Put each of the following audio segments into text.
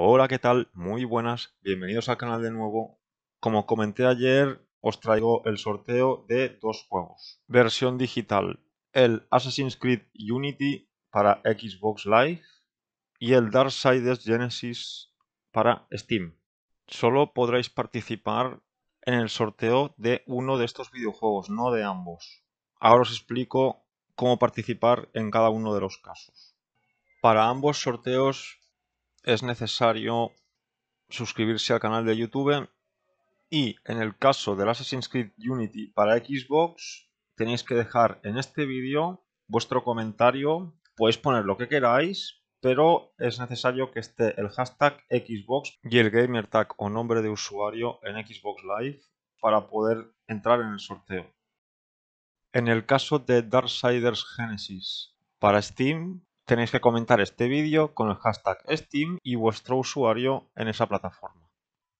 Hola, ¿qué tal? Muy buenas, bienvenidos al canal de nuevo. Como comenté ayer, os traigo el sorteo de dos juegos. Versión digital, el Assassin's Creed Unity para Xbox Live y el Darksiders Genesis para Steam. Solo podréis participar en el sorteo de uno de estos videojuegos, no de ambos. Ahora os explico cómo participar en cada uno de los casos. Para ambos sorteos es necesario suscribirse al canal de YouTube y en el caso del Assassin's Creed Unity para Xbox tenéis que dejar en este vídeo vuestro comentario, podéis poner lo que queráis, pero es necesario que esté el hashtag Xbox y el gamer tag o nombre de usuario en Xbox Live para poder entrar en el sorteo. En el caso de Darksiders Genesis, para Steam tenéis que comentar este vídeo con el hashtag Steam y vuestro usuario en esa plataforma.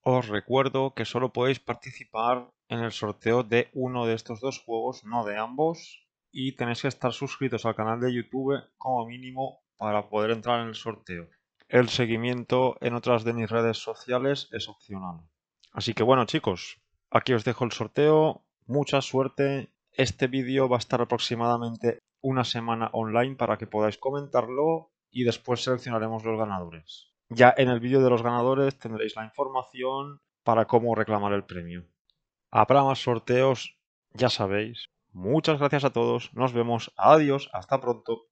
Os recuerdo que solo podéis participar en el sorteo de uno de estos dos juegos, no de ambos, y tenéis que estar suscritos al canal de YouTube como mínimo para poder entrar en el sorteo. El seguimiento en otras de mis redes sociales es opcional. Así que bueno chicos, aquí os dejo el sorteo, mucha suerte. Este vídeo va a estar aproximadamente una semana online para que podáis comentarlo y después seleccionaremos los ganadores. Ya en el vídeo de los ganadores tendréis la información para cómo reclamar el premio. Habrá más sorteos, ya sabéis. Muchas gracias a todos, nos vemos, adiós, hasta pronto.